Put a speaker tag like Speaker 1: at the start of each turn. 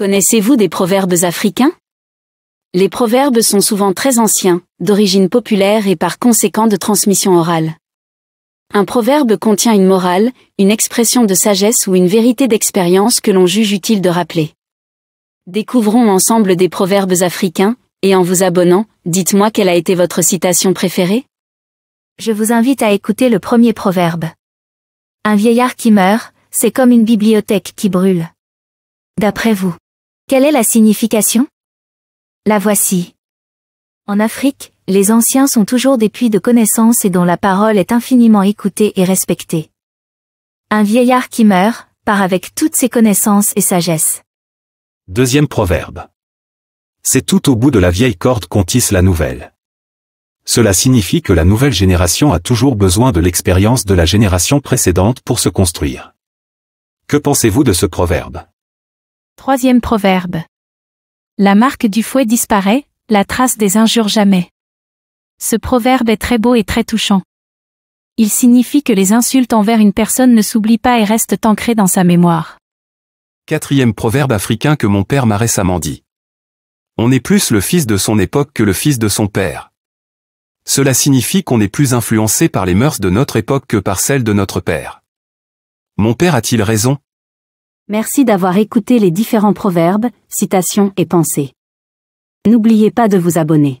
Speaker 1: Connaissez-vous des proverbes africains Les proverbes sont souvent très anciens, d'origine populaire et par conséquent de transmission orale. Un proverbe contient une morale, une expression de sagesse ou une vérité d'expérience que l'on juge utile de rappeler. Découvrons ensemble des proverbes africains, et en vous abonnant, dites-moi quelle a été votre citation préférée Je vous invite à écouter le premier proverbe.
Speaker 2: Un vieillard qui meurt, c'est comme une bibliothèque qui brûle. D'après vous, quelle est la signification La voici. En Afrique, les anciens sont toujours des puits de connaissances et dont la parole est infiniment écoutée et respectée. Un vieillard qui meurt, part avec toutes ses connaissances et sagesse.
Speaker 3: Deuxième proverbe. C'est tout au bout de la vieille corde qu'on tisse la nouvelle. Cela signifie que la nouvelle génération a toujours besoin de l'expérience de la génération précédente pour se construire. Que pensez-vous de ce proverbe
Speaker 4: Troisième proverbe. La marque du fouet disparaît, la trace des injures jamais. Ce proverbe est très beau et très touchant. Il signifie que les insultes envers une personne ne s'oublient pas et restent ancrées dans sa mémoire.
Speaker 5: Quatrième proverbe africain que mon père m'a récemment dit. On est plus le fils de son époque que le fils de son père. Cela signifie qu'on est plus influencé par les mœurs de notre époque que par celles de notre père. Mon père a-t-il raison
Speaker 2: Merci d'avoir écouté les différents proverbes, citations et pensées. N'oubliez pas de vous abonner.